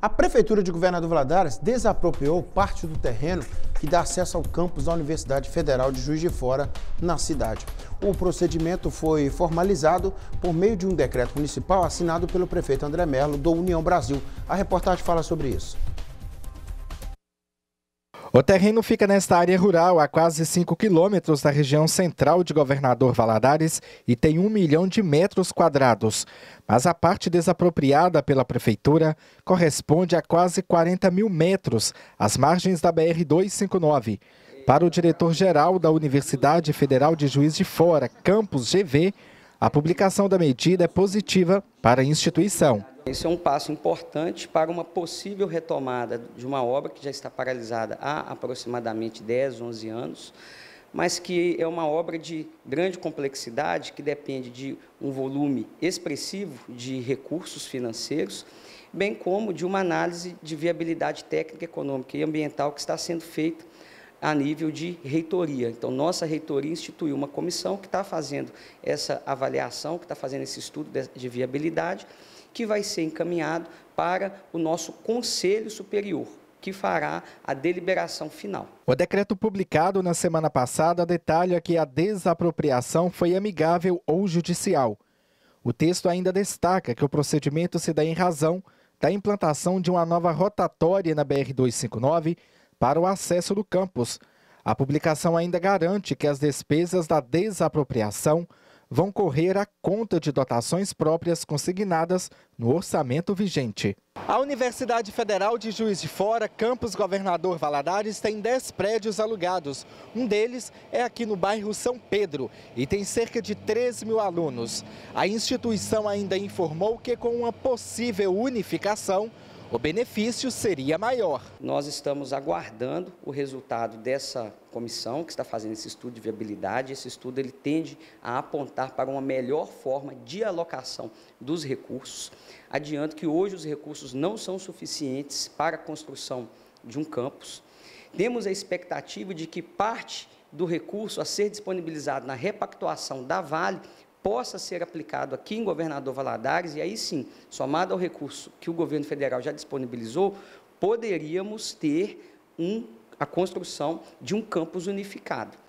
A Prefeitura de Governador Valadares desapropriou parte do terreno que dá acesso ao campus da Universidade Federal de Juiz de Fora, na cidade. O procedimento foi formalizado por meio de um decreto municipal assinado pelo prefeito André Mello do União Brasil. A reportagem fala sobre isso. O terreno fica nesta área rural, a quase 5 quilômetros da região central de Governador Valadares e tem um milhão de metros quadrados. Mas a parte desapropriada pela Prefeitura corresponde a quase 40 mil metros, às margens da BR-259. Para o diretor-geral da Universidade Federal de Juiz de Fora, Campus GV, a publicação da medida é positiva para a instituição. Esse é um passo importante para uma possível retomada de uma obra que já está paralisada há aproximadamente 10, 11 anos, mas que é uma obra de grande complexidade, que depende de um volume expressivo de recursos financeiros, bem como de uma análise de viabilidade técnica, econômica e ambiental que está sendo feita a nível de reitoria. Então, nossa reitoria instituiu uma comissão que está fazendo essa avaliação, que está fazendo esse estudo de viabilidade que vai ser encaminhado para o nosso Conselho Superior, que fará a deliberação final. O decreto publicado na semana passada detalha que a desapropriação foi amigável ou judicial. O texto ainda destaca que o procedimento se dá em razão da implantação de uma nova rotatória na BR-259 para o acesso do campus. A publicação ainda garante que as despesas da desapropriação vão correr à conta de dotações próprias consignadas no orçamento vigente. A Universidade Federal de Juiz de Fora, campus Governador Valadares, tem 10 prédios alugados. Um deles é aqui no bairro São Pedro e tem cerca de 3 mil alunos. A instituição ainda informou que, com uma possível unificação, o benefício seria maior. Nós estamos aguardando o resultado dessa comissão que está fazendo esse estudo de viabilidade. Esse estudo ele tende a apontar para uma melhor forma de alocação dos recursos. Adianto que hoje os recursos não são suficientes para a construção de um campus. Temos a expectativa de que parte do recurso a ser disponibilizado na repactuação da Vale possa ser aplicado aqui em Governador Valadares, e aí sim, somado ao recurso que o governo federal já disponibilizou, poderíamos ter um, a construção de um campus unificado.